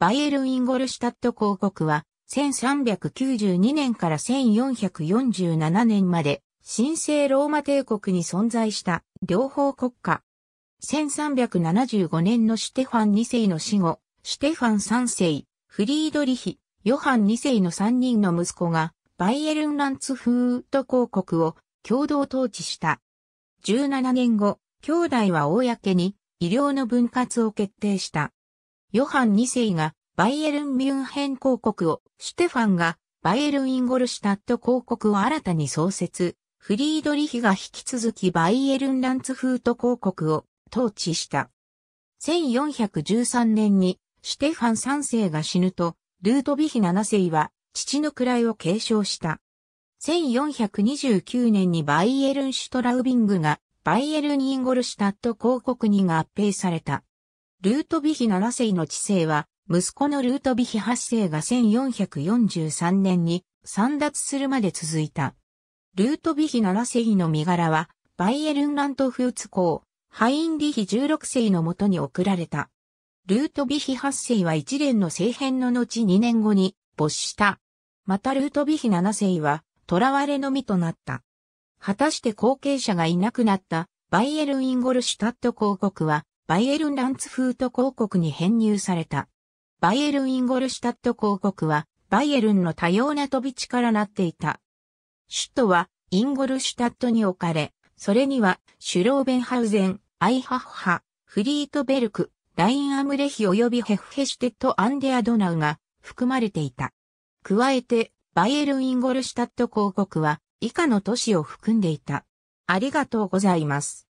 バイエルン・インゴルシュタット公国は、1392年から1447年まで、神聖ローマ帝国に存在した両方国家。1375年のシュテファン2世の死後、シュテファン3世、フリードリヒ、ヨハン2世の3人の息子が、バイエルンランツフート公国を共同統治した。17年後、兄弟は公に医療の分割を決定した。ヨハン2世がバイエルン・ミュンヘン公国を、シュテファンがバイエルン・インゴルシュタット公国を新たに創設、フリードリヒが引き続きバイエルン・ランツフート公国を統治した。1413年にシュテファン3世が死ぬと、ルートビヒ7世は父の位を継承した。1429年にバイエルン・シュトラウビングがバイエルン・インゴルシュタット公国に合併された。ルートビヒ7世の治世は、息子のルートビヒ8世が1443年に散脱するまで続いた。ルートビヒ7世の身柄は、バイエルンラントフーツ公、ハインリヒ16世のもとに送られた。ルートビヒ8世は一連の政変の後2年後に没した。またルートビヒ7世は、囚われの身となった。果たして後継者がいなくなった、バイエルン・インゴルシュタット公国は、バイエルン・ランツフート広告に編入された。バイエルン・インゴルシュタット広告は、バイエルンの多様な飛び地からなっていた。首都は、インゴルシュタットに置かれ、それには、シュローベンハウゼン、アイハッハ、フリートベルク、ラインアムレヒ及びヘフヘシュテット・アンデア・ドナウが含まれていた。加えて、バイエルン・インゴルシュタット広告は、以下の都市を含んでいた。ありがとうございます。